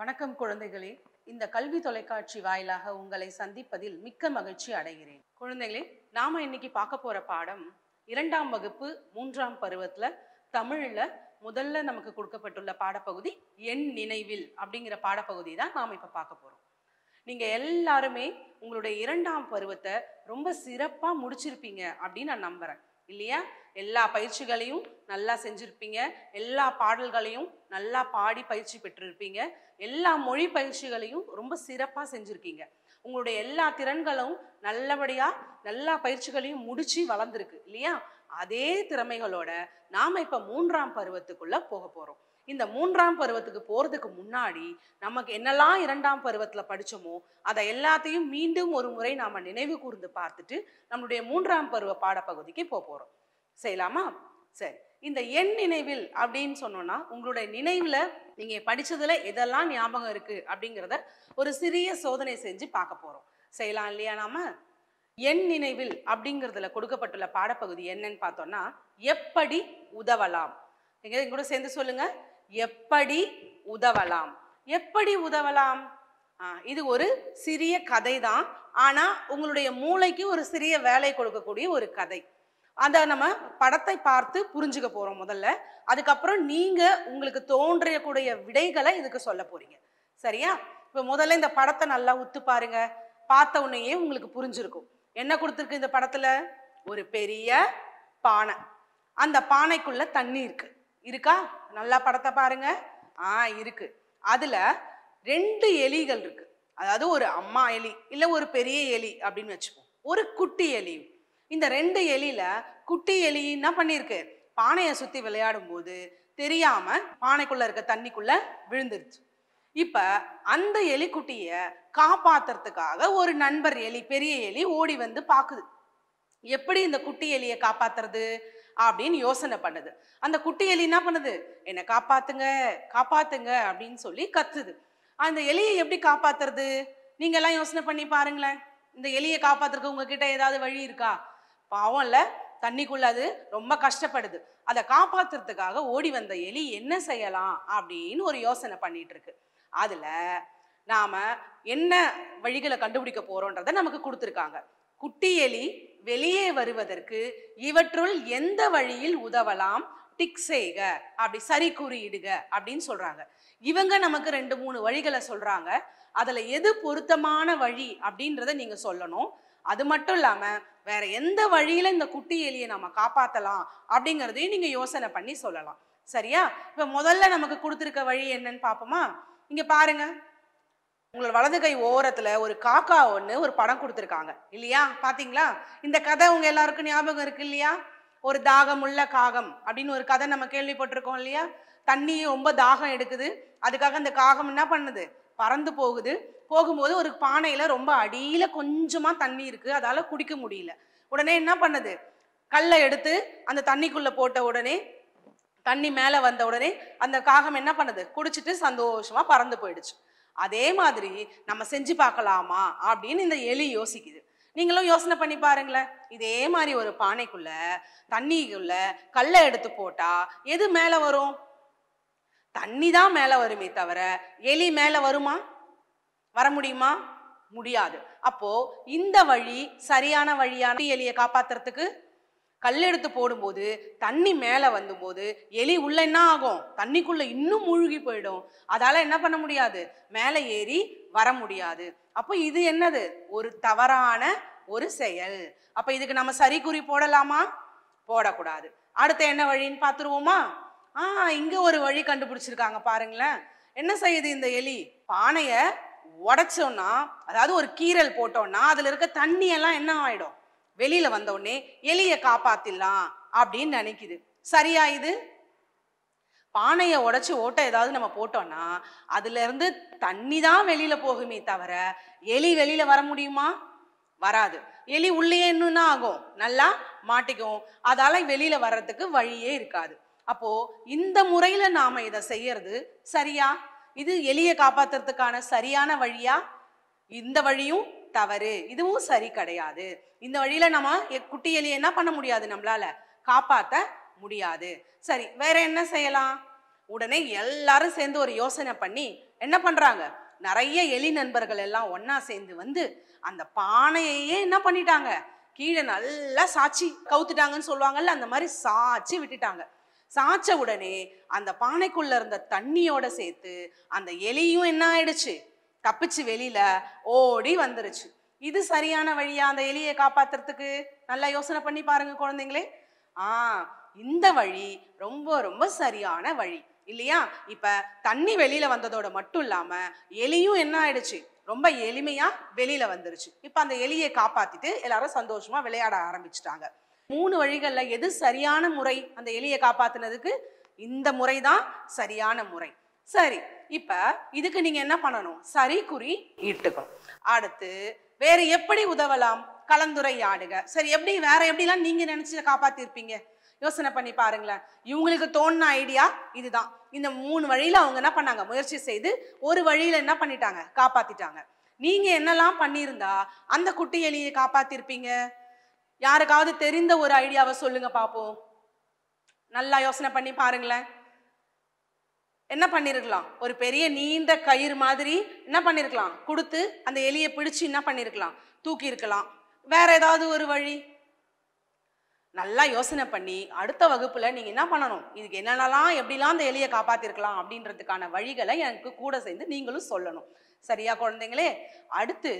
வணக்கம் குழந்தைகளே இந்த கல்வி தொலைக்காட்சி வாயிலாக உங்களை சந்திப்பதில் மிக்க மகிழ்ச்சி அடைகிறேன் குழந்தைகளே நாம இன்னைக்கு பார்க்க போற பாடம் இரண்டாம் வகுப்பு மூன்றாம் பருவத்துல தமிழ்ல முதல்ல நமக்கு கொடுக்கப்பட்டுள்ள பாடப்பகுதி என் நினைவில் அப்படிங்கிற பாடப்பகுதி தான் நாம் இப்ப பார்க்க போறோம் நீங்க எல்லாருமே உங்களுடைய இரண்டாம் பருவத்தை ரொம்ப சிறப்பா முடிச்சிருப்பீங்க அப்படின்னு நான் நம்புறேன் இல்லையா எல்லா பயிற்சிகளையும் நல்லா செஞ்சுருப்பீங்க எல்லா பாடல்களையும் நல்லா பாடி பயிற்சி பெற்றிருப்பீங்க எல்லா மொழி பயிற்சிகளையும் ரொம்ப சிறப்பாக செஞ்சுருக்கீங்க உங்களுடைய எல்லா திறன்களும் நல்லபடியாக நல்லா பயிற்சிகளையும் முடித்து வளர்ந்துருக்கு இல்லையா அதே திறமைகளோட நாம் இப்போ மூன்றாம் பருவத்துக்குள்ளே போக போகிறோம் இந்த மூன்றாம் பருவத்துக்கு போகிறதுக்கு முன்னாடி நமக்கு என்னெல்லாம் இரண்டாம் பருவத்தில் படித்தோமோ அதை எல்லாத்தையும் மீண்டும் ஒரு முறை நாம் நினைவு கூர்ந்து பார்த்துட்டு நம்மளுடைய மூன்றாம் பருவ பாடப்பகுதிக்கு போக போகிறோம் செய்யலாமா சரி இந்த என் நினைவில் அப்படின்னு சொன்னோன்னா உங்களுடைய நினைவில் நீங்கள் படித்ததில் எதெல்லாம் ஞாபகம் இருக்குது அப்படிங்கிறத ஒரு சிறிய சோதனை செஞ்சு பார்க்க போகிறோம் செய்யலாம் இல்லையா நாம என் நினைவில் அப்படிங்கிறதுல கொடுக்கப்பட்டுள்ள பாடப்பகுதி என்னன்னு பார்த்தோம்னா எப்படி உதவலாம் நீங்கள் எங்கூட சேர்ந்து சொல்லுங்க எப்படி உதவலாம் எப்படி உதவலாம் இது ஒரு சிறிய கதை தான் ஆனால் உங்களுடைய மூளைக்கு ஒரு சிறிய வேலை கொடுக்கக்கூடிய ஒரு கதை அதை நம்ம படத்தை பார்த்து புரிஞ்சுக்க போகிறோம் முதல்ல அதுக்கப்புறம் நீங்கள் உங்களுக்கு தோன்றியக்கூடிய விடைகளை இதுக்கு சொல்ல போகிறீங்க சரியா இப்போ முதல்ல இந்த படத்தை நல்லா உத்து பாருங்க பார்த்த உடனேயே உங்களுக்கு புரிஞ்சிருக்கும் என்ன கொடுத்துருக்கு இந்த படத்தில் ஒரு பெரிய பானை அந்த பானைக்குள்ள தண்ணி இருக்கு இருக்கா நல்லா படத்தை பாருங்க ஆ இருக்கு அதில் ரெண்டு எலிகள் இருக்கு அதாவது ஒரு அம்மா எலி இல்லை ஒரு பெரிய எலி அப்படின்னு வச்சுப்போம் ஒரு குட்டி எலி இந்த ரெண்டு எலியில குட்டி எலி என்ன பண்ணியிருக்கு பானையை சுற்றி விளையாடும் போது தெரியாம பானைக்குள்ள இருக்க தண்ணிக்குள்ள விழுந்துருச்சு இப்ப அந்த எலிக்குட்டிய காப்பாத்துறதுக்காக ஒரு நண்பர் எலி பெரிய எலி ஓடி வந்து பாக்குது எப்படி இந்த குட்டி எலியை காப்பாத்துறது அப்படின்னு யோசனை பண்ணுது அந்த குட்டி எலி என்ன பண்ணுது என்னை காப்பாத்துங்க காப்பாத்துங்க அப்படின்னு சொல்லி கத்துது அந்த எலியை எப்படி காப்பாத்துறது நீங்க எல்லாம் யோசனை பண்ணி பாருங்களேன் இந்த எலியை காப்பாத்துறதுக்கு உங்ககிட்ட ஏதாவது வழி இருக்கா பாவம் இல்லை தண்ணிக்குள்ள அது ரொம்ப கஷ்டப்படுது அதை காப்பாத்துறதுக்காக ஓடி வந்த எலி என்ன செய்யலாம் அப்படின்னு ஒரு யோசனை பண்ணிட்டு இருக்கு அதுல நாம என்ன வழிகளை கண்டுபிடிக்க போறோன்றத நமக்கு கொடுத்துருக்காங்க குட்டி எலி வெளியே வருவதற்கு இவற்றுள் எந்த வழியில் உதவலாம் டிக் செய்க அப்படி சரி குறியிடுக அப்படின்னு சொல்றாங்க இவங்க நமக்கு ரெண்டு மூணு வழிகளை சொல்றாங்க அதுல எது பொருத்தமான வழி அப்படின்றத நீங்க சொல்லணும் அது மட்டும் இல்லாமல் வேற எந்த வழியில் இந்த குட்டி எலியை நம்ம காப்பாற்றலாம் அப்படிங்கிறதையும் நீங்கள் யோசனை பண்ணி சொல்லலாம் சரியா இப்போ முதல்ல நமக்கு கொடுத்துருக்க வழி என்னன்னு பார்ப்போமா இங்கே பாருங்க உங்களோட வலது கை ஓரத்தில் ஒரு காக்கா ஒன்று ஒரு படம் கொடுத்துருக்காங்க இல்லையா பார்த்தீங்களா இந்த கதை உங்கள் எல்லாருக்கும் ஞாபகம் இருக்கு இல்லையா ஒரு தாகம் உள்ள காகம் அப்படின்னு ஒரு கதை நம்ம கேள்விப்பட்டிருக்கோம் இல்லையா தண்ணி ரொம்ப தாகம் எடுக்குது அதுக்காக அந்த காகம் என்ன பண்ணுது பறந்து போகுது போகும்போது ஒரு பானையில் ரொம்ப அடியில் கொஞ்சமாக தண்ணி இருக்குது அதால் குடிக்க முடியல உடனே என்ன பண்ணுது கல்லை எடுத்து அந்த தண்ணிக்குள்ளே போட்ட உடனே தண்ணி மேலே வந்த உடனே அந்த காகம் என்ன பண்ணுது குடிச்சிட்டு சந்தோஷமாக பறந்து போயிடுச்சு அதே மாதிரி நம்ம செஞ்சு பார்க்கலாமா அப்படின்னு இந்த எலி யோசிக்குது நீங்களும் யோசனை பண்ணி பாருங்களேன் இதே மாதிரி ஒரு பானைக்குள்ள தண்ணிக்குள்ள கல்லை எடுத்து போட்டா எது மேலே வரும் தண்ணி தான் மேலே வருமே தவிர எலி மேலே வருமா வர முடியுமா முடியாது அப்போ இந்த வழி சரியான வழியான எலியை காப்பாத்துறதுக்கு கல் எடுத்து போடும்போது தண்ணி மேலே வந்தும்போது எலி உள்ள என்ன ஆகும் தண்ணிக்குள்ள இன்னும் மூழ்கி போயிடும் அதால என்ன பண்ண முடியாது மேலே ஏறி வர முடியாது அப்போ இது என்னது ஒரு தவறான ஒரு செயல் அப்போ இதுக்கு நம்ம சரி குறி போடலாமா போடக்கூடாது அடுத்து என்ன வழின்னு பார்த்துருவோமா ஆ இங்கே ஒரு வழி கண்டுபிடிச்சிருக்காங்க பாருங்களேன் என்ன செய்யுது இந்த எலி பானையை உடச்சோன்னா அதாவது ஒரு கீரல் போட்டோம்னா அதில் இருக்க தண்ணியெல்லாம் என்ன ஆகிடும் வெளியில் உடனே எலியை காப்பாத்திடலாம் அப்படின்னு நினைக்குது சரியா இது பானையை உடச்சி ஓட்டை ஏதாவது நம்ம போட்டோம்னா அதுலேருந்து தண்ணி தான் வெளியில் போகுமே தவிர எலி வெளியில் வர முடியுமா வராது எலி உள்ளே என்னன்னா ஆகும் நல்லா மாட்டிக்கும் அதால வெளியில் வர்றதுக்கு வழியே இருக்காது அப்போ இந்த முறையில நாம இதை செய்யறது சரியா இது எளிய காப்பாத்துறதுக்கான சரியான வழியா இந்த வழியும் தவறு இதுவும் சரி கிடையாது இந்த வழியில நம்ம குட்டி எலிய என்ன பண்ண முடியாது நம்மளால காப்பாத்த முடியாது சரி வேற என்ன செய்யலாம் உடனே எல்லாரும் சேர்ந்து ஒரு யோசனை பண்ணி என்ன பண்றாங்க நிறைய எலி நண்பர்கள் எல்லாம் ஒன்னா சேர்ந்து வந்து அந்த பானையையே என்ன பண்ணிட்டாங்க கீழே நல்லா சாட்சி கவுத்துட்டாங்கன்னு சொல்லுவாங்கல்ல அந்த மாதிரி சாட்சி விட்டுட்டாங்க சாய்ச்ச உடனே அந்த பானைக்குள்ள இருந்த தண்ணியோட சேர்த்து அந்த எலியும் என்ன ஆயிடுச்சு தப்பிச்சு வெளியில ஓடி வந்துருச்சு இது சரியான வழியா அந்த எலியை காப்பாத்துறதுக்கு நல்லா யோசனை பண்ணி பாருங்க குழந்தைங்களே ஆ இந்த வழி ரொம்ப ரொம்ப சரியான வழி இல்லையா இப்ப தண்ணி வெளியில வந்ததோட மட்டும் இல்லாம எலியும் என்ன ஆயிடுச்சு ரொம்ப எளிமையா வெளியில வந்துருச்சு இப்ப அந்த எலியை காப்பாத்திட்டு எல்லாரும் சந்தோஷமா விளையாட ஆரம்பிச்சிட்டாங்க மூணு வழிகளில் எது சரியான முறை அந்த எலியை காப்பாற்றுனதுக்கு இந்த முறை தான் சரியான முறை சரி இப்ப இதுக்கு நீங்க என்ன பண்ணணும் சரி குறி ஈட்டுக்கணும் அடுத்து வேற எப்படி உதவலாம் கலந்துரையாடுக சரி எப்படி வேற எப்படிலாம் நீங்க நினைச்சு காப்பாத்திருப்பீங்க யோசனை பண்ணி பாருங்களேன் இவங்களுக்கு தோணுன ஐடியா இதுதான் இந்த மூணு வழியில அவங்க என்ன பண்ணாங்க முயற்சி செய்து ஒரு வழியில என்ன பண்ணிட்டாங்க காப்பாத்திட்டாங்க நீங்க என்னெல்லாம் பண்ணியிருந்தா அந்த குட்டி எலியை காப்பாத்திருப்பீங்க யாருக்காவது தெரிந்த ஒரு ஐடியாவை சொல்லுங்க பார்ப்போம் நல்லா யோசனை பண்ணி பாருங்களேன் என்ன பண்ணிருக்கலாம் ஒரு பெரிய நீண்ட கயிறு மாதிரி என்ன பண்ணிருக்கலாம் கொடுத்து அந்த எலியை பிடிச்சு என்ன பண்ணிருக்கலாம் தூக்கி இருக்கலாம் வேற ஏதாவது ஒரு வழி நல்லா யோசனை பண்ணி அடுத்த வகுப்புல நீங்க என்ன பண்ணணும் இதுக்கு என்னென்னலாம் எப்படிலாம் அந்த எலியை காப்பாத்திருக்கலாம் அப்படின்றதுக்கான வழிகளை எனக்கு கூட சேர்ந்து நீங்களும் சொல்லணும் சரியா குழந்தைங்களே அடுத்து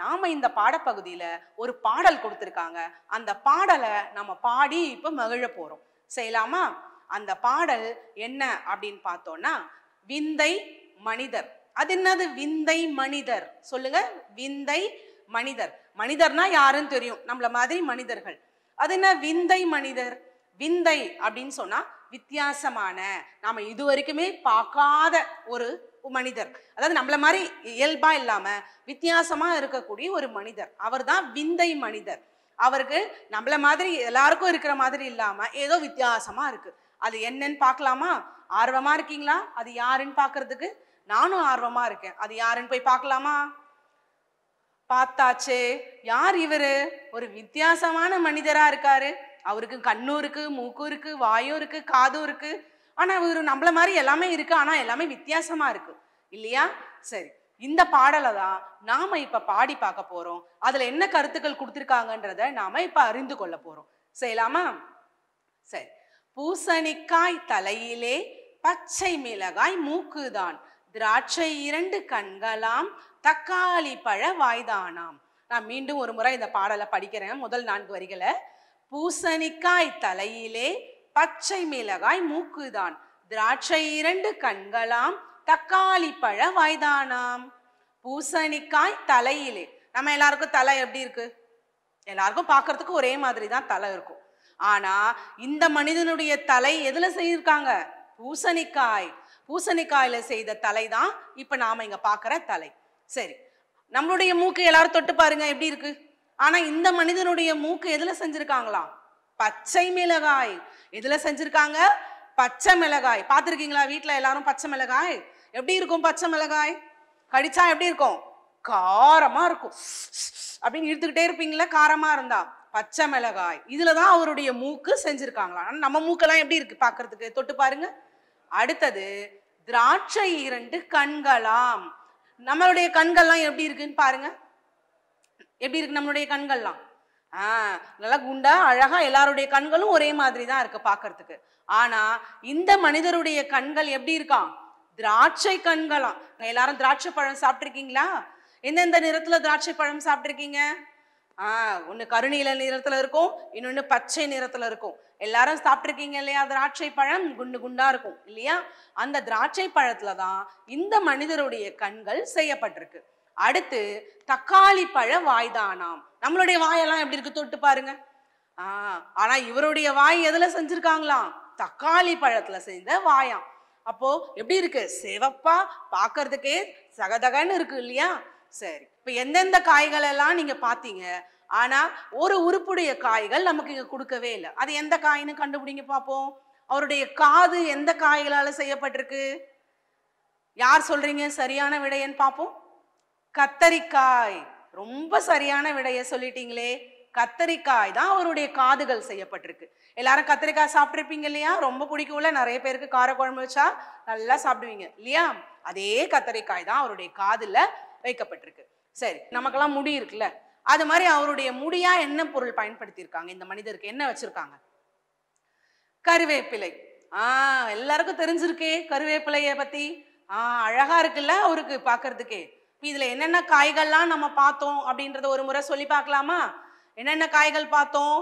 நாம இந்த பாடப்பகுதியில ஒரு பாடல் கொடுத்துருக்காங்க அந்த பாடலை நம்ம பாடி இப்ப மகிழ போறோம் செய்யலாமா அந்த பாடல் என்ன அப்படின்னு பார்த்தோம்னா விந்தை மனிதர் அது என்னது விந்தை மனிதர் சொல்லுங்க விந்தை மனிதர் மனிதர்னா யாருன்னு தெரியும் நம்மள மாதிரி மனிதர்கள் அது என்ன விந்தை மனிதர் விந்தை அப்படின்னு சொன்னால் வித்தியாசமான நாம இது வரைக்குமே பார்க்காத ஒரு மனிதர் அதாவது நம்மள மாதிரி இயல்பா இல்லாம வித்தியாசமா இருக்கக்கூடிய ஒரு மனிதர் அவர் தான் விந்தை மனிதர் அவருக்கு நம்மள மாதிரி எல்லாருக்கும் இருக்கிற மாதிரி இல்லாம ஏதோ வித்தியாசமா இருக்கு அது என்னன்னு பார்க்கலாமா ஆர்வமா இருக்கீங்களா அது யாருன்னு பாக்குறதுக்கு நானும் ஆர்வமா இருக்கேன் அது யாருன்னு போய் பார்க்கலாமா பார்த்தாச்சே யார் இவரு ஒரு வித்தியாசமான மனிதரா இருக்காரு அவருக்கு கண்ணும் இருக்கு மூக்கும் இருக்கு வாயும் இருக்கு காதும் இருக்கு ஆனா இவர் நம்மள மாதிரி எல்லாமே இருக்கு ஆனா எல்லாமே வித்தியாசமா இருக்கு இல்லையா சரி இந்த பாடலை தான் நாம இப்ப பாடி பார்க்க போறோம் அதுல என்ன கருத்துக்கள் கொடுத்துருக்காங்கன்றத நாம இப்ப அறிந்து கொள்ள போறோம் செய்யலாமா சரி பூசணிக்காய் தலையிலே பச்சை மிளகாய் மூக்குதான் திராட்சை இரண்டு கண்களாம் தக்காளி பழ வாய்தானாம் நான் மீண்டும் ஒரு முறை இந்த பாடலை படிக்கிறேன் முதல் நான்கு வரிகளை பூசணிக்காய் தலையிலே பச்சை மிளகாய் மூக்குதான் திராட்சை இரண்டு கண்களாம் தக்காளி பழ வாய்தானாம் பூசணிக்காய் தலையிலே நம்ம எல்லாருக்கும் தலை எப்படி இருக்கு எல்லாருக்கும் பார்க்கறதுக்கு ஒரே மாதிரி தான் தலை இருக்கும் ஆனா இந்த மனிதனுடைய தலை எதுல செய்திருக்காங்க பூசணிக்காய் பூசணிக்காயில செய்த தலை தான் இப்ப நாம இங்க பாக்குற தலை சரி நம்மளுடைய மூக்கு எல்லாரும் தொட்டு பாருங்க எப்படி இருக்கு ஆனா இந்த மனிதனுடைய மூக்கு எதுல செஞ்சிருக்காங்களாம் பச்சை மிளகாய் எதுல செஞ்சிருக்காங்க பச்சை மிளகாய் பார்த்துருக்கீங்களா வீட்டில் எல்லாரும் பச்சை மிளகாய் எப்படி இருக்கும் பச்சை மிளகாய் கடிச்சா எப்படி இருக்கும் காரமா இருக்கும் அப்படின்னு இழுத்துக்கிட்டே இருப்பீங்களா காரமா இருந்தா பச்சை மிளகாய் இதுல தான் அவருடைய மூக்கு செஞ்சிருக்காங்களா நம்ம மூக்கெல்லாம் எப்படி இருக்கு பாக்குறதுக்கு தொட்டு பாருங்க அடுத்தது திராட்சை இரண்டு கண்களாம் நம்மளுடைய கண்கள்லாம் எப்படி இருக்குன்னு பாருங்க எப்படி இருக்கு நம்மளுடைய கண்கள்லாம் ஆஹ் நல்லா குண்டா அழகா எல்லாருடைய கண்களும் ஒரே மாதிரி தான் இருக்கு பாக்குறதுக்கு ஆனா இந்த மனிதருடைய கண்கள் எப்படி இருக்கான் திராட்சை கண்களாம் எல்லாரும் திராட்சை பழம் சாப்பிட்ருக்கீங்களா எந்தெந்த நிறத்துல திராட்சை பழம் சாப்பிட்ருக்கீங்க ஆஹ் ஒன்று கருநீல நிறத்துல இருக்கும் இன்னொன்று பச்சை நிறத்துல இருக்கும் எல்லாரும் சாப்பிட்ருக்கீங்க இல்லையா திராட்சை பழம் குண்டு குண்டா இருக்கும் இல்லையா அந்த திராட்சை பழத்துலதான் தான் இந்த மனிதருடைய கண்கள் செய்யப்பட்டிருக்கு அடுத்து தக்காளி பழ வாய்தானாம் நம்மளுடைய வாயெல்லாம் எப்படி இருக்கு தொட்டு பாருங்க ஆஹ் ஆனா இவருடைய வாய் எதுல செஞ்சிருக்காங்களாம் தக்காளி பழத்துல செய்த வாயாம் அப்போ எப்படி இருக்கு சிவப்பா பாக்குறதுக்கே சகதகன்னு இருக்கு இல்லையா சரி இப்ப எந்தெந்த காய்கள் எல்லாம் நீங்க பாத்தீங்க ஆனா ஒரு உறுப்புடைய காய்கள் நமக்கு இங்க கொடுக்கவே இல்லை அது எந்த காயின்னு கண்டுபிடிங்க பார்ப்போம் அவருடைய காது எந்த காய்களால செய்யப்பட்டிருக்கு யார் சொல்றீங்க சரியான விடையன்னு பார்ப்போம் கத்தரிக்காய் ரொம்ப சரியான விடைய சொல்லிட்டீங்களே கத்தரிக்காய் தான் அவருடைய காதுகள் செய்யப்பட்டிருக்கு எல்லாரும் கத்தரிக்காய் சாப்பிட்ருப்பீங்க இல்லையா ரொம்ப பிடிக்கும்ல நிறைய பேருக்கு கார குழம்பு வச்சா நல்லா சாப்பிடுவீங்க இல்லையா அதே கத்தரிக்காய் தான் அவருடைய காதில் வைக்கப்பட்டிருக்கு சரி நமக்கெல்லாம் முடி இருக்குல்ல அது மாதிரி அவருடைய முடியா என்ன பொருள் பயன்படுத்தியிருக்காங்க இந்த மனிதருக்கு என்ன வச்சிருக்காங்க கருவேப்பிலை ஆ எல்லாருக்கும் தெரிஞ்சிருக்கே கருவேப்பிலையை பத்தி ஆ அழகா இருக்குல்ல அவருக்கு பார்க்கறதுக்கே இதில் என்னென்ன காய்கள்லாம் நம்ம பார்த்தோம் அப்படின்றத ஒரு முறை சொல்லி பார்க்கலாமா என்னென்ன காய்கள் பார்த்தோம்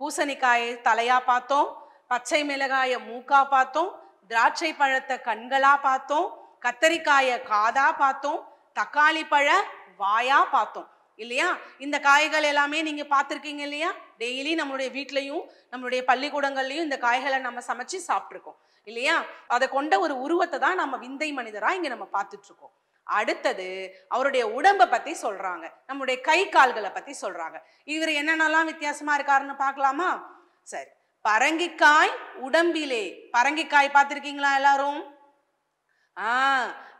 பூசணிக்காயை தலையாக பார்த்தோம் பச்சை மிளகாயை மூக்கா பார்த்தோம் திராட்சை பழத்தை கண்களாக பார்த்தோம் கத்தரிக்காயை காதா பார்த்தோம் தக்காளி பழ வாயா பார்த்தோம் இல்லையா இந்த காய்கள் எல்லாமே நீங்கள் பார்த்துருக்கீங்க இல்லையா டெய்லி நம்மளுடைய வீட்லயும் நம்மளுடைய பள்ளிக்கூடங்கள்லையும் இந்த காய்களை நம்ம சமைச்சு சாப்பிட்ருக்கோம் இல்லையா அதை கொண்ட ஒரு உருவத்தை தான் நம்ம விந்தை மனிதராக இங்கே நம்ம பார்த்துட்ருக்கோம் அடுத்தது அவருடைய உடம்பை பற்றி சொல்கிறாங்க நம்முடைய கை கால்களை பற்றி சொல்கிறாங்க இவர் என்னென்னலாம் வித்தியாசமாக இருக்காருன்னு பார்க்கலாமா சரி பரங்கிக்காய் உடம்பிலே பரங்கிக்காய் பார்த்துருக்கீங்களா எல்லாரும் ஆ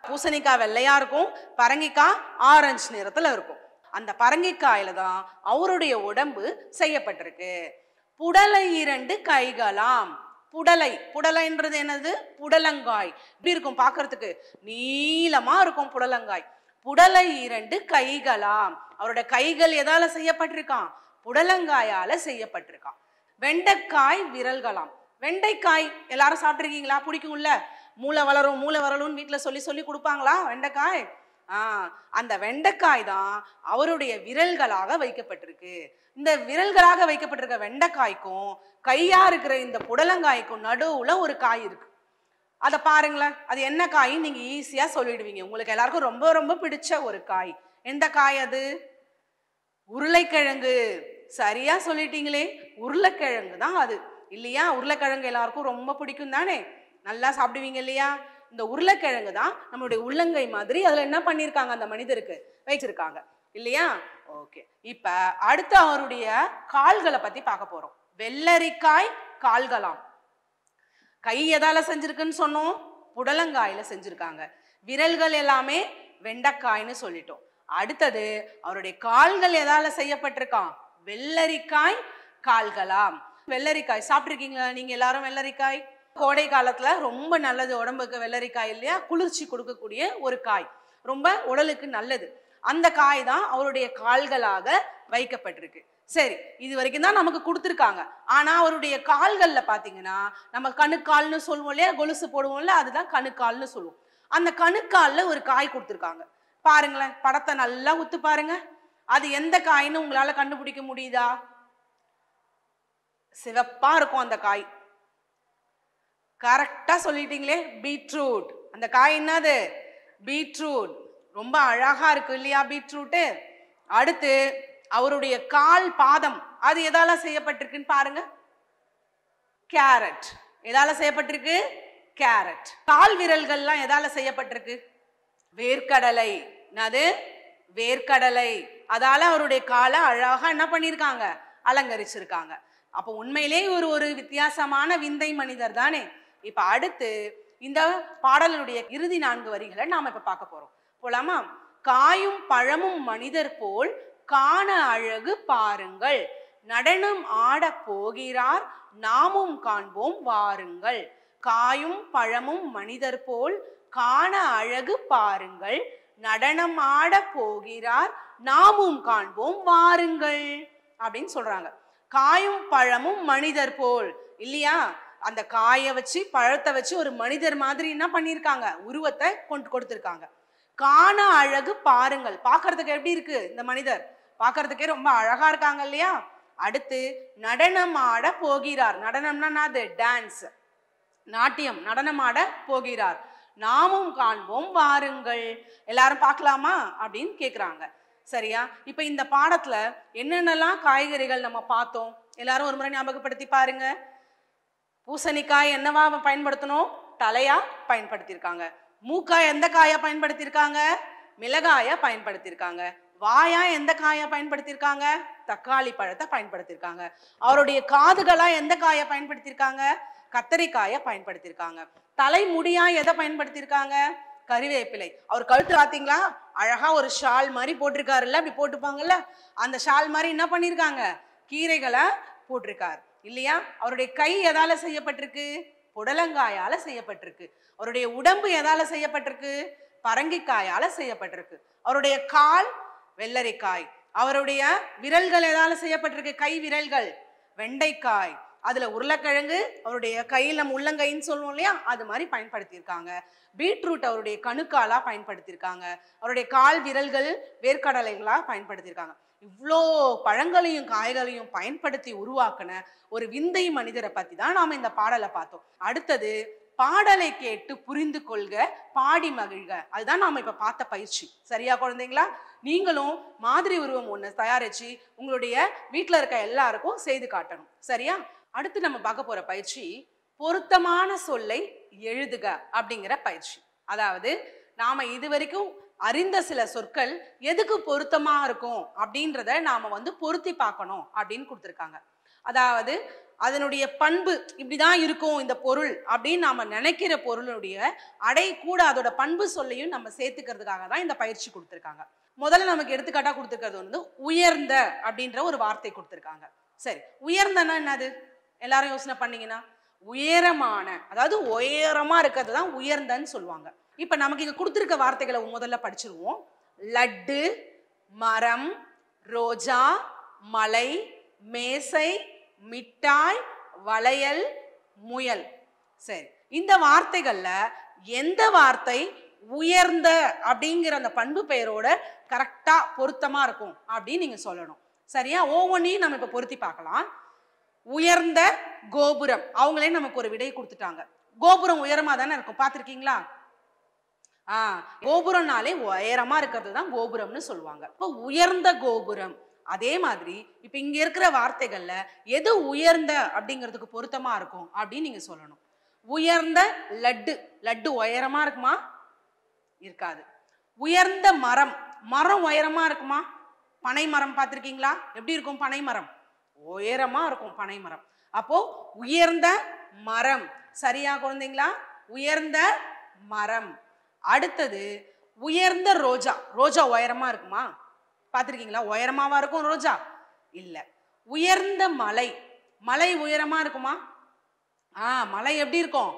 பூசணிக்காய் வெள்ளையாக இருக்கும் பரங்கிக்காய் ஆரஞ்சு நிறத்தில் இருக்கும் அந்த பரங்கிக்காயில் தான் அவருடைய உடம்பு செய்யப்பட்டிருக்கு புடலை இரண்டு கைகளாம் புடலை புடலைன்றது என்னது புடலங்காய் இப்படி இருக்கும் பார்க்கறதுக்கு நீளமா இருக்கும் புடலங்காய் புடலை இரண்டு கைகளாம் அவரோட கைகள் எதால செய்யப்பட்டிருக்கான் புடலங்காயால செய்யப்பட்டிருக்கான் வெண்டைக்காய் விரல்களாம் வெண்டைக்காய் எல்லாரும் சாப்பிட்ருக்கீங்களா பிடிக்கும்ல மூளை வளரும் மூளை வளரும்னு வீட்டில் சொல்லி சொல்லி கொடுப்பாங்களா வெண்டைக்காய் அந்த வெண்டைக்காய் தான் அவருடைய விரல்களாக வைக்கப்பட்டிருக்கு இந்த விரல்களாக வைக்கப்பட்டிருக்க வெண்டைக்காய்க்கும் கையா இருக்கிற இந்த புடலங்காய்க்கும் நடுவுல ஒரு காய் இருக்கு அதை பாருங்களேன் அது என்ன காயின்னு நீங்க ஈஸியா சொல்லிடுவீங்க உங்களுக்கு எல்லாருக்கும் ரொம்ப ரொம்ப பிடிச்ச ஒரு காய் எந்த காய் அது உருளைக்கிழங்கு சரியா சொல்லிட்டீங்களே உருளைக்கிழங்கு தான் அது இல்லையா உருளைக்கிழங்கு எல்லாருக்கும் ரொம்ப பிடிக்கும் தானே நல்லா சாப்பிடுவீங்க இல்லையா இந்த உருளைக்கிழங்கு தான் நம்மளுடைய உள்ளங்கை மாதிரி அதில் என்ன பண்ணியிருக்காங்க அந்த மனிதருக்கு வச்சிருக்காங்க இல்லையா ஓகே இப்போ அடுத்து அவருடைய கால்களை பற்றி பார்க்க போகிறோம் வெள்ளரிக்காய் கால்களாம் கை எதால செஞ்சிருக்குன்னு சொன்னோம் புடலங்காயில செஞ்சிருக்காங்க விரல்கள் எல்லாமே வெண்டைக்காய்னு சொல்லிட்டோம் அடுத்தது அவருடைய கால்கள் எதால செய்யப்பட்டிருக்கான் வெள்ளரிக்காய் கால்களாம் வெள்ளரிக்காய் சாப்பிட்ருக்கீங்களா நீங்க எல்லாரும் வெள்ளரிக்காய் கோடை காலத்துல ரொம்ப நல்லது உடம்புக்கு வெள்ளரிக்காய் இல்லையா குளிர்ச்சி கொடுக்கக்கூடிய ஒரு காய் ரொம்ப உடலுக்கு நல்லது அந்த காய் தான் அவருடைய கால்களாக வைக்கப்பட்டிருக்கு சரி இது வரைக்கும் தான் நமக்கு கொடுத்துருக்காங்க ஆனால் அவருடைய கால்களில் பார்த்தீங்கன்னா நம்ம கணுக்கால்னு சொல்லுவோம் இல்லையா கொலுசு போடுவோம்ல அதுதான் கணுக்கால்னு சொல்லுவோம் அந்த கணுக்காலில் ஒரு காய் கொடுத்துருக்காங்க பாருங்களேன் படத்தை நல்லா உத்து பாருங்க அது எந்த காயின்னு உங்களால் கண்டுபிடிக்க முடியுதா சிவப்பாக இருக்கும் அந்த காய் கரெக்டாக சொல்லிட்டீங்களே பீட்ரூட் அந்த காய் என்னது பீட்ரூட் ரொம்ப அழகாக இருக்கு இல்லையா பீட்ரூட்டு அடுத்து அவருடைய கால் பாதம் அது எதால செய்யப்பட்டிருக்குன்னு பாருங்க கேரட் எதால செய்யப்பட்டிருக்கு கேரட் கால் விரல்கள்லாம் எதால செய்யப்பட்டிருக்கு வேர்க்கடலை அது வேர்க்கடலை அதால அவருடைய காலை அழகா என்ன பண்ணியிருக்காங்க அலங்கரிச்சிருக்காங்க அப்போ உண்மையிலே ஒரு ஒரு வித்தியாசமான விந்தை மனிதர் தானே இப்போ அடுத்து இந்த பாடலினுடைய இறுதி நான்கு வரிகளை நாம் இப்போ பார்க்க போகிறோம் போலாமா காயும் பழமும் மனிதர் போல் காண அழகு பாருங்கள் நடனம் ஆட போகிறார் நாமும் காண்போம் வாருங்கள் காயும் பழமும் மனிதர் போல் காண அழகு பாருங்கள் நடனம் ஆட போகிறார் நாமும் காண்போம் வாருங்கள் அப்படின்னு சொல்றாங்க காயும் பழமும் மனிதர் போல் இல்லையா அந்த காயை வச்சு பழத்தை வச்சு ஒரு மனிதர் மாதிரி என்ன பண்ணியிருக்காங்க உருவத்தை கொண்டு கொடுத்துருக்காங்க காண அழகு பாருங்கள் பார்க்கறதுக்கு எப்படி இருக்கு இந்த மனிதர் பார்க்கறதுக்கே ரொம்ப அழகா இருக்காங்க இல்லையா அடுத்து நடனம் ஆட போகிறார் நடனம்னா அது டான்ஸ் நாட்டியம் நடனம் ஆட போகிறார் நாமும் காண்போம் வாருங்கள் எல்லாரும் பார்க்கலாமா அப்படின்னு கேட்குறாங்க சரியா இப்போ இந்த பாடத்தில் என்னென்னலாம் காய்கறிகள் நம்ம பார்த்தோம் எல்லாரும் ஒரு முறை ஞாபகப்படுத்தி பாருங்க பூசணிக்காய் என்னவா பயன்படுத்தணும் தலையா பயன்படுத்தியிருக்காங்க மூக்கா எந்த காயை பயன்படுத்தியிருக்காங்க மிளகாயை பயன்படுத்தியிருக்காங்க வாயா எந்த காயை பயன்படுத்தியிருக்காங்க தக்காளி பழத்தை பயன்படுத்தியிருக்காங்க அவருடைய காதுகளா எந்த காயை பயன்படுத்தியிருக்காங்க கத்தரிக்காயை பயன்படுத்தியிருக்காங்க தலைமுடியா எதை பயன்படுத்தியிருக்காங்க கறிவேப்பிலை அவர் கழுத்து பார்த்தீங்களா அழகா ஒரு ஷால் மாதிரி போட்டிருக்காருல்ல அப்படி போட்டுப்பாங்கல்ல அந்த ஷால் மாதிரி என்ன பண்ணியிருக்காங்க கீரைகளை போட்டிருக்காரு இல்லையா அவருடைய கை எதால செய்யப்பட்டிருக்கு புடலங்காயால செய்யப்பட்டிருக்கு அவருடைய உடம்பு எதால செய்யப்பட்டிருக்கு பரங்கிக்காயால செய்யப்பட்டிருக்கு அவருடைய கால் வெள்ளரிக்காய் அவருடைய விரல்கள் எதால செய்யப்பட்டிருக்கு கை விரல்கள் வெண்டைக்காய் அதுல உருளைக்கிழங்கு அவருடைய கையில் நம்ம உள்ளங்கைன்னு சொல்லுவோம் இல்லையா அது மாதிரி பயன்படுத்தியிருக்காங்க பீட்ரூட் அவருடைய கணுக்காலா பயன்படுத்தியிருக்காங்க அவருடைய கால் விரல்கள் வேர்க்கடலைகளா பயன்படுத்தியிருக்காங்க இவ்வளோ பழங்களையும் காய்களையும் பயன்படுத்தி உருவாக்கின ஒரு விந்தை மனிதரை பற்றி தான் நாம் இந்த பாடலை பார்த்தோம் அடுத்தது பாடலை கேட்டு புரிந்து கொள்க பாடி மகிழ்க அதுதான் நாம் இப்போ பார்த்த பயிற்சி சரியா குழந்தைங்களா நீங்களும் மாதிரி உருவம் ஒன்று தயாரித்து உங்களுடைய வீட்டில் இருக்க எல்லாருக்கும் செய்து காட்டணும் சரியா அடுத்து நம்ம பார்க்க போகிற பயிற்சி பொருத்தமான சொல்லை எழுதுக அப்படிங்கிற பயிற்சி அதாவது நாம் இது வரைக்கும் அறிந்த சில சொற்கள் எதுக்கு பொருத்தமாக இருக்கும் அப்படின்றத நாம் வந்து பொருத்தி பார்க்கணும் அப்படின்னு கொடுத்துருக்காங்க அதாவது அதனுடைய பண்பு இப்படி தான் இருக்கும் இந்த பொருள் அப்படின்னு நாம் நினைக்கிற பொருளுடைய அடை கூட அதோட பண்பு சொல்லையும் நம்ம சேர்த்துக்கிறதுக்காக தான் இந்த பயிற்சி கொடுத்துருக்காங்க முதல்ல நமக்கு எடுத்துக்காட்டாக கொடுத்துருக்கிறது வந்து உயர்ந்த அப்படின்ற ஒரு வார்த்தை கொடுத்துருக்காங்க சரி உயர்ந்தனா என்னது எல்லாரும் யோசனை பண்ணீங்கன்னா உயரமான அதாவது உயரமாக இருக்கிறது தான் உயர்ந்தன்னு சொல்லுவாங்க இப்போ நமக்கு இங்கே கொடுத்துருக்க வார்த்தைகளை முதல்ல படிச்சிருவோம் லட்டு மரம் ரோஜா மலை மேசை மிட்டாய் வளையல் முயல் சரி இந்த வார்த்தைகளில் எந்த வார்த்தை உயர்ந்த அப்படிங்கிற அந்த பண்பு பெயரோட கரெக்டாக பொருத்தமாக இருக்கும் அப்படின்னு நீங்கள் சொல்லணும் சரியா ஒவ்வொன்றையும் நம்ம இப்போ பொருத்தி பார்க்கலாம் உயர்ந்த கோபுரம் அவங்களே நமக்கு ஒரு விடை கொடுத்துட்டாங்க கோபுரம் உயரமாக தானே இருக்கும் பார்த்துருக்கீங்களா கோபுரம்னாலே உயரமா இருக்கிறது தான் கோபுரம்னு சொல்லுவாங்க இப்போ உயர்ந்த கோபுரம் அதே மாதிரி இப்போ இங்க இருக்கிற வார்த்தைகள்ல எது உயர்ந்த அப்படிங்கிறதுக்கு பொருத்தமா இருக்கும் அப்படின்னு நீங்க சொல்லணும் உயர்ந்த லட்டு லட்டு உயரமா இருக்குமா இருக்காது உயர்ந்த மரம் மரம் உயரமா இருக்குமா பனை மரம் பார்த்துருக்கீங்களா எப்படி இருக்கும் பனை மரம் உயரமா இருக்கும் பனை மரம் அப்போ உயர்ந்த மரம் சரியா குழந்தைங்களா உயர்ந்த மரம் அடுத்தது உயர்ந்த ரோஜா ரோஜா உயரமாக இருக்குமா பார்த்துருக்கீங்களா உயரமாவா இருக்கும் ரோஜா இல்லை உயர்ந்த மலை மலை உயரமாக இருக்குமா ஆ மலை எப்படி இருக்கும்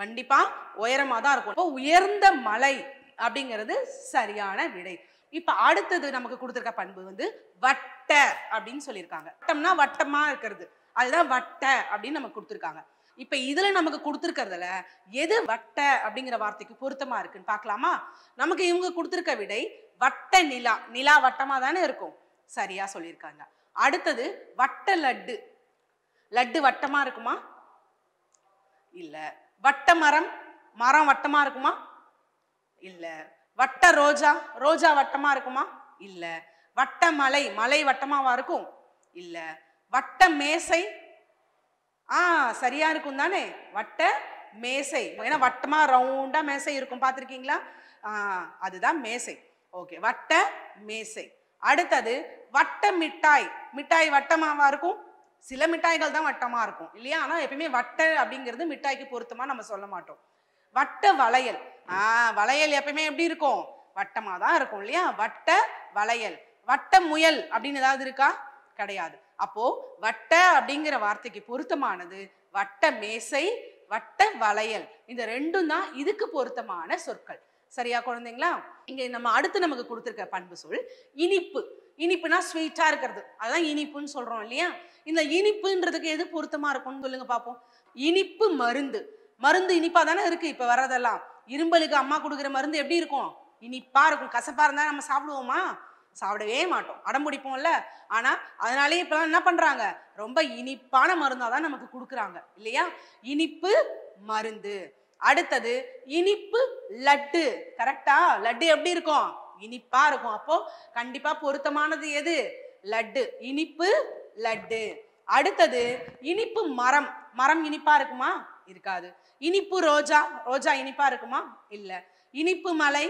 கண்டிப்பாக உயரமாக தான் இருக்கும் இப்போ உயர்ந்த மலை அப்படிங்கிறது சரியான விடை இப்போ அடுத்தது நமக்கு கொடுத்துருக்க பண்பு வந்து வட்ட அப்படின்னு சொல்லியிருக்காங்க வட்டம்னா வட்டமாக இருக்கிறது அதுதான் வட்ட அப்படின்னு நமக்கு கொடுத்துருக்காங்க இப்போ இதில் நமக்கு கொடுத்துருக்கறதுல எது வட்ட அப்படிங்கிற வார்த்தைக்கு பொருத்தமா இருக்குன்னு பார்க்கலாமா நமக்கு இவங்க கொடுத்துருக்க விடை வட்ட நிலா நிலா வட்டமா தானே இருக்கும் சரியா சொல்லியிருக்காங்க அடுத்தது வட்ட லட்டு லட்டு வட்டமா இருக்குமா இல்லை வட்ட மரம் மரம் வட்டமா இருக்குமா இல்லை வட்ட ரோஜா ரோஜா வட்டமா இருக்குமா இல்லை வட்ட மலை மலை வட்டமாவா இருக்கும் இல்லை வட்ட மேசை ஆ சரியா இருக்கும் தானே வட்ட மேசை ஏன்னா வட்டமாக ரவுண்டாக மேசை இருக்கும் பார்த்துருக்கீங்களா அதுதான் மேசை ஓகே வட்ட மேசை அடுத்தது வட்ட மிட்டாய் மிட்டாய் வட்டமாவா இருக்கும் சில மிட்டாய்கள் தான் வட்டமாக இருக்கும் இல்லையா ஆனால் எப்பயுமே வட்ட அப்படிங்கிறது மிட்டாய்க்கு பொருத்தமாக நம்ம சொல்ல மாட்டோம் வட்ட வளையல் ஆ வளையல் எப்பயுமே எப்படி இருக்கும் வட்டமாக தான் இருக்கும் இல்லையா வட்ட வளையல் வட்ட முயல் அப்படின்னு ஏதாவது இருக்கா கிடையாது அப்போ வட்ட அப்படிங்கிற வார்த்தைக்கு பொருத்தமானது வட்ட மேசை வட்ட வளையல் இந்த ரெண்டும் தான் இதுக்கு பொருத்தமான சொற்கள் சரியா குழந்தைங்களா இங்க நம்ம அடுத்து நமக்கு கொடுத்துருக்க பண்பு சொல் இனிப்பு இனிப்புனா ஸ்வீட்டா இருக்கிறது அதுதான் இனிப்புன்னு சொல்றோம் இல்லையா இந்த இனிப்புன்றதுக்கு எது பொருத்தமா இருக்கும்னு சொல்லுங்க பார்ப்போம் இனிப்பு மருந்து மருந்து இனிப்பா தானே இருக்கு இப்ப வர்றதெல்லாம் இரும்பலுக்கு அம்மா கொடுக்குற மருந்து எப்படி இருக்கும் இனிப்பா இருக்கும் கசப்பா இருந்தா நம்ம சாப்பிடுவோமா சாப்பிடவே மாட்டோம் அடம் பிடிப்போம்ல ஆனால் அதனாலே இப்போலாம் என்ன பண்ணுறாங்க ரொம்ப இனிப்பான மருந்தாக தான் நமக்கு கொடுக்குறாங்க இல்லையா இனிப்பு மருந்து அடுத்தது இனிப்பு லட்டு கரெக்டா லட்டு எப்படி இருக்கும் இனிப்பா இருக்கும் அப்போ கண்டிப்பா பொருத்தமானது எது லட்டு இனிப்பு லட்டு அடுத்தது இனிப்பு மரம் மரம் இனிப்பா இருக்குமா இருக்காது இனிப்பு ரோஜா ரோஜா இனிப்பா இருக்குமா இல்ல இனிப்பு மலை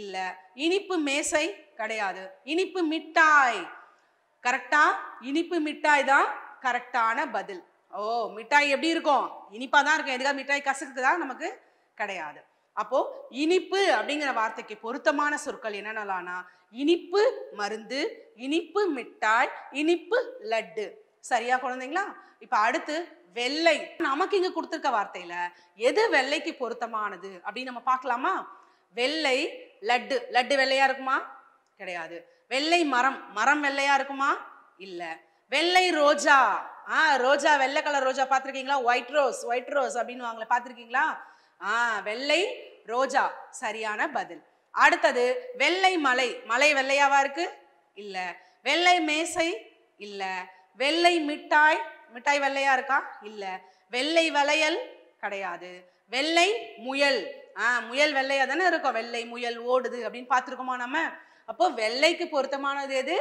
இல்ல இனிப்பு மேசை கிடையாது இனிப்பு மிட்டாய் கரெக்டா இனிப்பு மிட்டாய் தான் கரெக்டான பதில் ஓ மிட்டாய் எப்படி இருக்கும் இனிப்பா தான் இருக்கும் எதுக்காக மிட்டாய் கசக்குதா நமக்கு கிடையாது அப்போ இனிப்பு அப்படிங்கிற வார்த்தைக்கு பொருத்தமான சொற்கள் என்னென்னலாம்னா இனிப்பு மருந்து இனிப்பு மிட்டாய் இனிப்பு லட்டு சரியா குழந்தைங்களா இப்ப அடுத்து வெள்ளை நமக்கு இங்க கொடுத்துருக்க வார்த்தையில எது வெள்ளைக்கு பொருத்தமானது அப்படின்னு நம்ம பார்க்கலாமா வெள்ளை லட்டு லட்டு வெள்ளையா இருக்குமா கிடையாது வெள்ளை மரம் மரம் வெள்ளையா இருக்குமா இல்லை வெள்ளை ரோஜா ஆ ரோஜா வெள்ளை கலர் ரோஜா பார்த்துருக்கீங்களா ஒயிட் ரோஸ் ஒயிட் ரோஸ் அப்படின்னு வாங்கல பார்த்துருக்கீங்களா ஆ வெள்ளை ரோஜா சரியான பதில் அடுத்தது வெள்ளை மலை மலை வெள்ளையாவா இருக்கு இல்லை வெள்ளை மேசை இல்லை வெள்ளை மிட்டாய் மிட்டாய் வெள்ளையா இருக்கா இல்லை வெள்ளை வளையல் கிடையாது வெள்ளை முயல் ஆ முயல் வெள்ளையா தானே இருக்கும் வெள்ளை முயல் ஓடுது அப்படின்னு பார்த்துருக்கோமா நம்ம அப்போ வெள்ளைக்கு பொருத்தமானது எது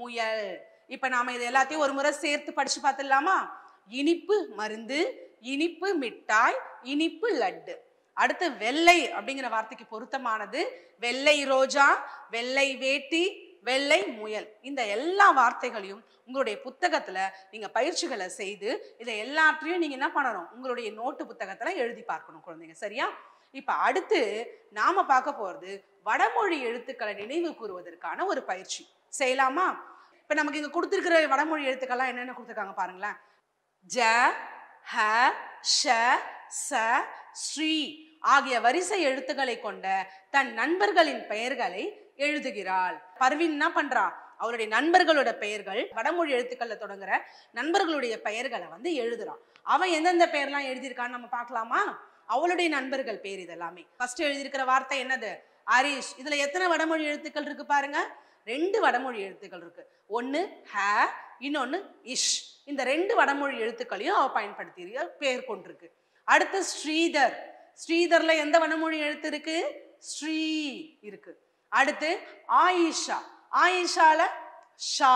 முயல் இப்ப நாம இது எல்லாத்தையும் ஒரு முறை சேர்த்து படிச்சு பார்த்துடலாமா இனிப்பு மருந்து இனிப்பு மிட்டாய் இனிப்பு லட்டு அடுத்து வெள்ளை அப்படிங்கிற வார்த்தைக்கு பொருத்தமானது வெள்ளை ரோஜா வெள்ளை வேட்டி வெள்ளை முயல் இந்த எல்லா வார்த்தைகளையும் உங்களுடைய புத்தகத்துல நீங்க பயிற்சிகளை செய்து இதை எல்லாத்தையும் நீங்க என்ன பண்ணணும் உங்களுடைய நோட்டு புத்தகத்துல எழுதி பார்க்கணும் குழந்தைங்க சரியா இப்ப அடுத்து நாம பார்க்க போறது வடமொழி எழுத்துக்களை நினைவு கூறுவதற்கான ஒரு பயிற்சி செய்யலாமா இப்போ நமக்கு இங்கே கொடுத்துருக்கிற வடமொழி எழுத்துக்கள்லாம் என்னென்ன கொடுத்துருக்காங்க பாருங்களேன் ஜ ஹ ஷ ச ஸ்ரீ ஆகிய வரிசை எழுத்துக்களை கொண்ட தன் நண்பர்களின் பெயர்களை எழுதுகிறாள் பர்வின் என்ன பண்றா அவருடைய நண்பர்களோட பெயர்கள் வடமொழி எழுத்துக்கள்ல தொடங்குற நண்பர்களுடைய பெயர்களை வந்து எழுதுறான் அவன் எந்தெந்த பெயர்லாம் எழுதியிருக்கான்னு நம்ம பார்க்கலாமா அவளுடைய நண்பர்கள் பேர் இதெல்லாமே ஃபர்ஸ்ட் எழுதியிருக்கிற வார்த்தை என்னது ஹரிஷ் இதில் எத்தனை வடமொழி எழுத்துக்கள் இருக்குது பாருங்க ரெண்டு வடமொழி எழுத்துக்கள் இருக்குது ஒன்று ஹ இன்னொன்று இஷ் இந்த ரெண்டு வடமொழி எழுத்துக்களையும் அவள் பயன்படுத்தி பேர் கொண்டிருக்கு அடுத்து ஸ்ரீதர் ஸ்ரீதரில் எந்த வடமொழி எழுத்து இருக்கு ஸ்ரீ இருக்கு அடுத்து ஆயிஷா ஆயிஷால ஷா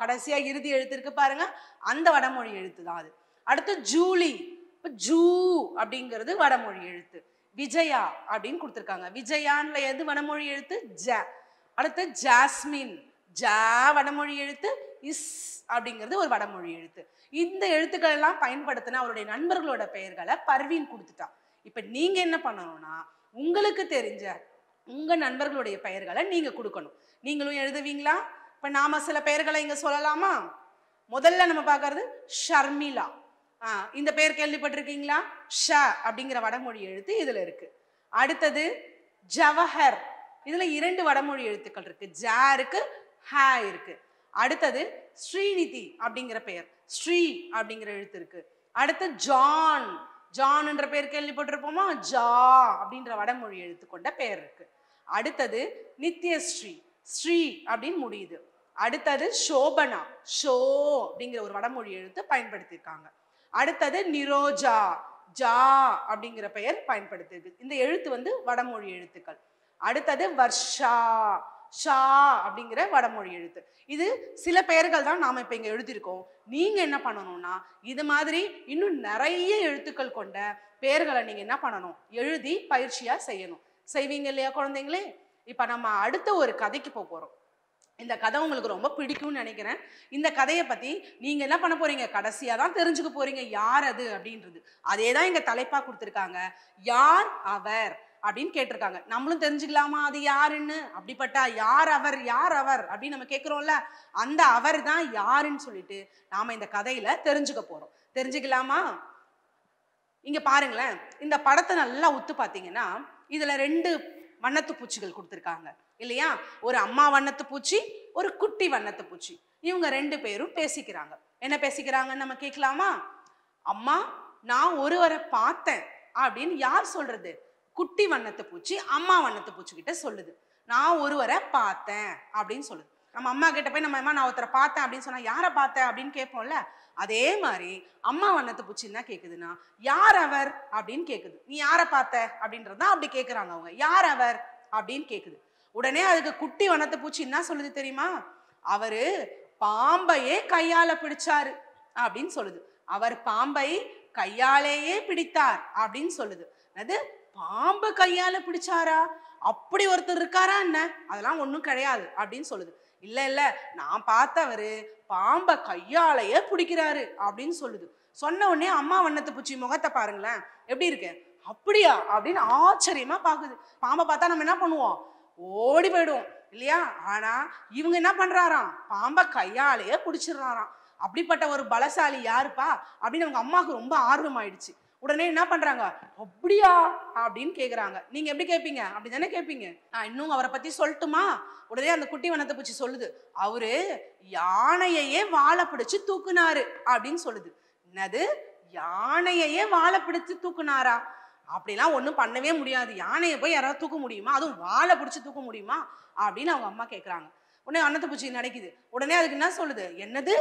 கடைசியா இறுதி எழுத்து இருக்கு பாருங்க அந்த வடமொழி எழுத்து தான் அது அடுத்து ஜூலி இப்போ ஜூ அப்படிங்கிறது வடமொழி எழுத்து விஜயா அப்படின்னு கொடுத்துருக்காங்க விஜயான்ல எது வடமொழி எழுத்து ஜ அடுத்து ஜாஸ்மின் ஜா வடமொழி எழுத்து இஸ் அப்படிங்கிறது ஒரு வடமொழி எழுத்து இந்த எழுத்துக்கள் எல்லாம் பயன்படுத்தின அவருடைய நண்பர்களோட பெயர்களை பர்வீன் கொடுத்துட்டான் இப்போ நீங்கள் என்ன பண்ணணும்னா உங்களுக்கு தெரிஞ்ச உங்கள் நண்பர்களுடைய பெயர்களை நீங்கள் கொடுக்கணும் நீங்களும் எழுதுவீங்களா இப்போ நாம் சில பெயர்களை இங்கே சொல்லலாமா முதல்ல நம்ம பார்க்கறது ஷர்மிளா இந்த பெயர் கேள்விப்பட்டிருக்கீங்களா ஷ அப்படிங்கிற வடமொழி எழுத்து இதில் இருக்கு அடுத்தது ஜவஹர் இதில் இரண்டு வடமொழி எழுத்துக்கள் இருக்கு ஜா இருக்கு ஹ இருக்கு அடுத்தது ஸ்ரீநிதி அப்படிங்கிற பெயர் ஸ்ரீ அப்படிங்கிற எழுத்து இருக்கு அடுத்து ஜான் ஜான்ன்ற பெயர் கேள்விப்பட்டிருப்போமா ஜா அப்படின்ற வடமொழி எழுத்து கொண்ட பெயர் இருக்கு அடுத்தது நித்யஸ்ரீ ஸ்ரீ அப்படின்னு முடியுது அடுத்தது சோபனா ஷோ அப்படிங்கிற ஒரு வடமொழி எழுத்து பயன்படுத்தியிருக்காங்க அடுத்தது நிரோஜா ஜா அப்படிங்கிற பெயர் பயன்படுத்துது இந்த எழுத்து வந்து வடமொழி எழுத்துக்கள் அடுத்தது வர்ஷா ஷா அப்படிங்கிற வடமொழி எழுத்து இது சில பெயர்கள் தான் நாம் இப்போ இங்கே எழுதியிருக்கோம் நீங்கள் என்ன பண்ணணும்னா இது மாதிரி இன்னும் நிறைய எழுத்துக்கள் கொண்ட பெயர்களை நீங்கள் என்ன பண்ணணும் எழுதி பயிற்சியாக செய்யணும் செய்வீங்க இல்லையா குழந்தைங்களே இப்போ நம்ம அடுத்த ஒரு கதைக்கு போக போகிறோம் இந்த கதை உங்களுக்கு ரொம்ப பிடிக்கும்னு நினைக்கிறேன் இந்த கதையை பற்றி நீங்கள் என்ன பண்ண போகிறீங்க கடைசியாக தான் தெரிஞ்சுக்க போகிறீங்க யார் அது அப்படின்றது அதே தான் எங்கள் தலைப்பாக கொடுத்துருக்காங்க யார் அவர் அப்படின்னு கேட்டிருக்காங்க நம்மளும் தெரிஞ்சுக்கலாமா அது யாருன்னு அப்படிப்பட்டா யார் அவர் யார் அவர் அப்படின்னு நம்ம கேட்குறோம்ல அந்த அவர் தான் யாருன்னு சொல்லிட்டு நாம் இந்த கதையில் தெரிஞ்சுக்க போகிறோம் தெரிஞ்சுக்கலாமா இங்கே பாருங்களேன் இந்த படத்தை நல்லா உத்து பார்த்தீங்கன்னா இதில் ரெண்டு வண்ணத்து பூச்சிகள் கொடுத்துருக்காங்க இல்லையா ஒரு அம்மா வண்ணத்து பூச்சி ஒரு குட்டி வண்ணத்து பூச்சி இவங்க ரெண்டு பேரும் பேசிக்கிறாங்க என்ன பேசிக்கிறாங்கன்னு நம்ம கேட்கலாமா அம்மா நான் ஒருவரை பார்த்தேன் அப்படின்னு யார் சொல்றது குட்டி வண்ணத்து பூச்சி அம்மா வண்ணத்து பூச்சி கிட்ட சொல்லுது நான் ஒருவரை பார்த்தேன் அப்படின்னு சொல்லுது நம்ம அம்மா கிட்ட போய் நம்ம அம்மா நான் ஒருத்தரை பார்த்தேன் அப்படின்னு சொன்னா யாரை பார்த்தேன் அப்படின்னு கேட்போம்ல அதே மாதிரி அம்மா வண்ணத்து பூச்சி என்ன கேக்குதுன்னா யார் அவர் அப்படின்னு கேட்குது நீ யாரை பார்த்த அப்படின்றதான் அப்படி கேட்குறாங்க அவங்க யார் அவர் அப்படின்னு கேட்குது உடனே அதுக்கு குட்டி வனத்தை பூச்சி என்ன சொல்லுது தெரியுமா அவரு பாம்பையே கையால பிடிச்சாரு அப்படின்னு சொல்லுது அவர் பாம்பை கையாலேயே பிடித்தார் அப்படின்னு சொல்லுது அது பாம்பு கையால பிடிச்சாரா அப்படி ஒருத்தர் இருக்காரா என்ன அதெல்லாம் ஒன்றும் கிடையாது அப்படின்னு சொல்லுது இல்ல இல்ல நான் பார்த்தவர் பாம்பை கையாலேயே பிடிக்கிறாரு அப்படின்னு சொல்லுது சொன்ன உடனே அம்மா வண்ணத்தை பூச்சி முகத்தை பாருங்களேன் எப்படி இருக்கு அப்படியா அப்படின்னு ஆச்சரியமா பாக்குது பாம்பை பார்த்தா நம்ம என்ன பண்ணுவோம் ஓடி போயிடுவோம் இல்லையா ஆனா இவங்க என்ன பண்றாராம் பாம்பை கையாலேயே பிடிச்சிடுறாராம் அப்படிப்பட்ட ஒரு பலசாலி யாருப்பா அப்படின்னு அவங்க அம்மாவுக்கு ரொம்ப ஆர்வம் ஆயிடுச்சு உடனே என்ன பண்றாங்க அப்படியா அப்படின்னு கேக்குறாங்க நீங்க எப்படி கேட்பீங்க அப்படி தானே கேட்பீங்க நான் இன்னும் அவரை பத்தி சொல்லட்டுமா உடனே அந்த குட்டி வனத்தை பூச்சி சொல்லுது அவரு யானையையே வாழை பிடிச்சு தூக்குனாரு அப்படின்னு சொல்லுது என்னது யானையையே வாழை பிடிச்சு தூக்குனாரா அப்படிலாம் ஒன்றும் பண்ணவே முடியாது யானையை போய் யாராவது தூக்க முடியுமா அதுவும் வாழை பிடிச்சி தூக்க முடியுமா அப்படின்னு அவங்க அம்மா கேட்குறாங்க உடனே அன்னத்து பூச்சி நடக்குது உடனே அதுக்கு என்ன சொல்லுது என்னது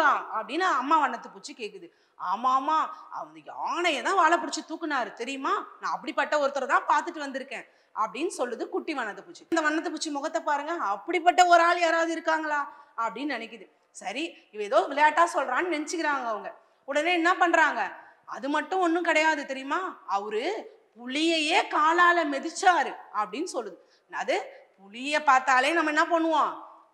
வா அப்படின்னு அம்மா அன்னத்து பூச்சி கேட்குது ஆமா ஆமா அவங்க யானையை தான் வாழை பிடிச்சி தூக்குனாரு தெரியுமா நான் அப்படிப்பட்ட ஒருத்தர் தான் பார்த்துட்டு வந்திருக்கேன் அப்படின்னு சொல்லுது குட்டி வண்ணத்தை பூச்சி இந்த வண்ணத்தை பூச்சி முகத்தை பாருங்க அப்படிப்பட்ட ஒரு ஆள் யாராவது இருக்காங்களா அப்படின்னு நினைக்குது சரி இவ ஏதோ விளையாட்டா சொல்றான்னு நினச்சிக்கிறாங்க அவங்க உடனே என்ன பண்றாங்க அது மட்டும் ஒன்றும் கிடையாது தெரியுமா அவரு புளியையே காலால மெதிச்சாரு அப்படின்னு சொல்லுது அது புளிய பார்த்தாலே நம்ம என்ன பண்ணுவோம்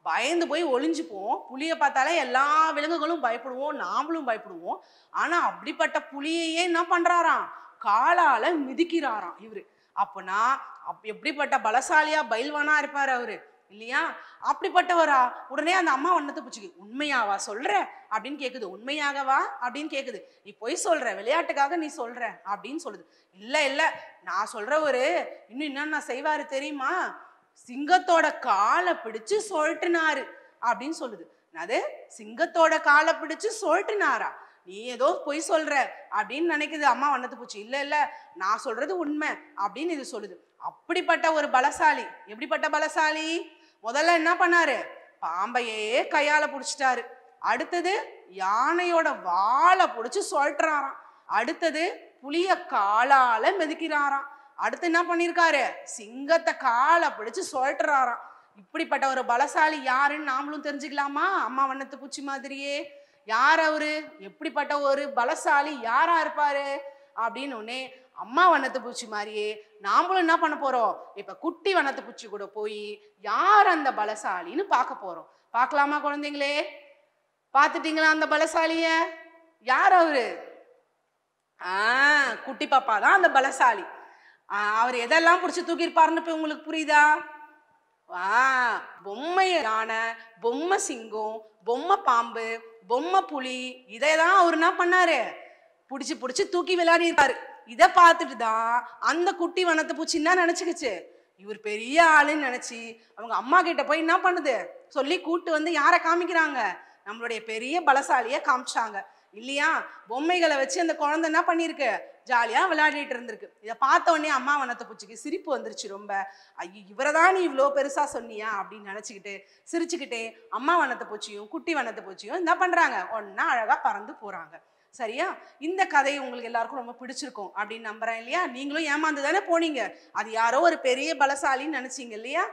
பயந்து போய் ஒளிஞ்சுப்போம் புளிய பார்த்தாலே எல்லா விலங்குகளும் பயப்படுவோம் நாமளும் பயப்படுவோம் ஆனா அப்படிப்பட்ட புளியையே என்ன பண்றாராம் காலால மிதிக்கிறாராம் இவரு அப் எப்படிப்பட்ட பலசாலியா பயில்வானா இருப்பார் அவரு இல்லையா அப்படிப்பட்டவரா உடனே அந்த அம்மா வண்ணத்தை பிடிச்சிக்கு உண்மையாவா சொல்ற அப்படின்னு கேக்குது உண்மையாகவா அப்படின்னு கேக்குது நீ பொய் சொல்ற விளையாட்டுக்காக நீ சொல்ற அப்படின்னு சொல்லுது இல்ல இல்ல நான் ஒரு இன்னும் என்னென்ன செய்வாரு தெரியுமா சிங்கத்தோட காலை பிடிச்சு சொல்லிட்டுனாரு அப்படின்னு சொல்லுது அது சிங்கத்தோட காலை பிடிச்சு சொல்லிட்டுனாரா நீ ஏதோ பொய் சொல்ற அப்படின்னு நினைக்குது அம்மா வண்ணத்து பூச்சி இல்ல இல்ல நான் சொல்றது உண்மை அப்படின்னு இது சொல்லுது அப்படிப்பட்ட ஒரு பலசாலி எப்படிப்பட்ட பலசாலி முதல்ல என்ன பண்ணாரு பாம்பையே கையால பிடிச்சிட்டாரு அடுத்தது யானையோட வாழை பிடிச்சி சொல்றாராம் அடுத்தது புளிய காலால மெதிக்கிறாராம் அடுத்து என்ன பண்ணியிருக்காரு சிங்கத்தை காலை பிடிச்சு சொல்றாராம் இப்படிப்பட்ட ஒரு பலசாலி யாருன்னு நாமளும் தெரிஞ்சுக்கலாமா அம்மா வண்ணத்து பூச்சி மாதிரியே யார் அவரு எப்படிப்பட்ட ஒரு பலசாலி யாரா இருப்பாரு அப்படின்னு உடனே அம்மா வண்ணத்து பூச்சி மாதிரியே நாமளும் என்ன பண்ண போறோம் இப்ப குட்டி வண்ணத்து பூச்சி கூட போய் யார் அந்த பலசாலின்னு பார்க்க போறோம் பார்க்கலாமா குழந்தைங்களே பார்த்துட்டீங்களா அந்த பலசாலிய யார் அவரு குட்டி பாப்பா தான் அந்த பலசாலி அவர் எதெல்லாம் பிடிச்சி தூக்கியிருப்பாருன்னு இப்போ உங்களுக்கு புரியுதா வா பொம்மையான பொம்மை சிங்கம் பொம்மை பாம்பு பொம்மை புலி இதை தான் அவர் என்ன பண்ணாரு பிடிச்சி பிடிச்சி தூக்கி விளையாடி இதை பார்த்துட்டு தான் அந்த குட்டி வனத்தை பூச்சி என்ன நினச்சிக்கிச்சு இவர் பெரிய ஆளுன்னு நினச்சி அவங்க அம்மா கிட்ட போய் என்ன பண்ணுது சொல்லி கூப்பிட்டு வந்து யாரை காமிக்கிறாங்க நம்மளுடைய பெரிய பலசாலியை காமிச்சாங்க இல்லையா பொம்மைகளை வச்சு அந்த குழந்தை என்ன பண்ணியிருக்கு ஜாலியாக விளையாடிட்டு இருந்திருக்கு இதை பார்த்த உடனே அம்மா வனத்தை பூச்சிக்கு சிரிப்பு வந்துருச்சு ரொம்ப ஐயோ இவரை தான் நீ இவ்வளோ பெருசாக சொன்னியா அப்படின்னு நினச்சிக்கிட்டு சிரிச்சுக்கிட்டே அம்மா வனத்தை பூச்சியும் குட்டி வனத்தை பூச்சியும் என்ன பண்ணுறாங்க ஒன்றா அழகாக பறந்து போகிறாங்க சரியா இந்த கதை உங்களுக்கு எல்லாருக்கும் ரொம்ப பிடிச்சிருக்கும் அப்படின்னு நம்புறேன் இல்லையா நீங்களும் ஏமாந்து தானே போனீங்க அது யாரோ ஒரு பெரிய பலசாலின்னு நினச்சிங்க இல்லையா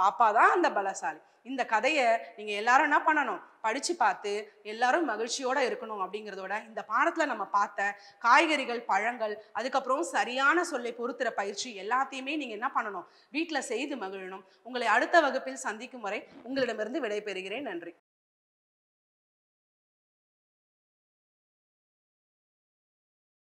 பாப்பா தான் அந்த பலசாலி இந்த கதையை நீங்கள் எல்லாரும் என்ன பண்ணணும் படித்து பார்த்து எல்லாரும் மகிழ்ச்சியோடு இருக்கணும் அப்படிங்கிறதோட இந்த பாடத்தில் நம்ம பார்த்த காய்கறிகள் பழங்கள் அதுக்கப்புறம் சரியான சொல்லை பொறுத்துற பயிற்சி எல்லாத்தையுமே நீங்கள் என்ன பண்ணணும் வீட்டில் செய்து மகிழணும் உங்களை அடுத்த வகுப்பில் சந்திக்கும் வரை உங்களிடமிருந்து விடைபெறுகிறேன் நன்றி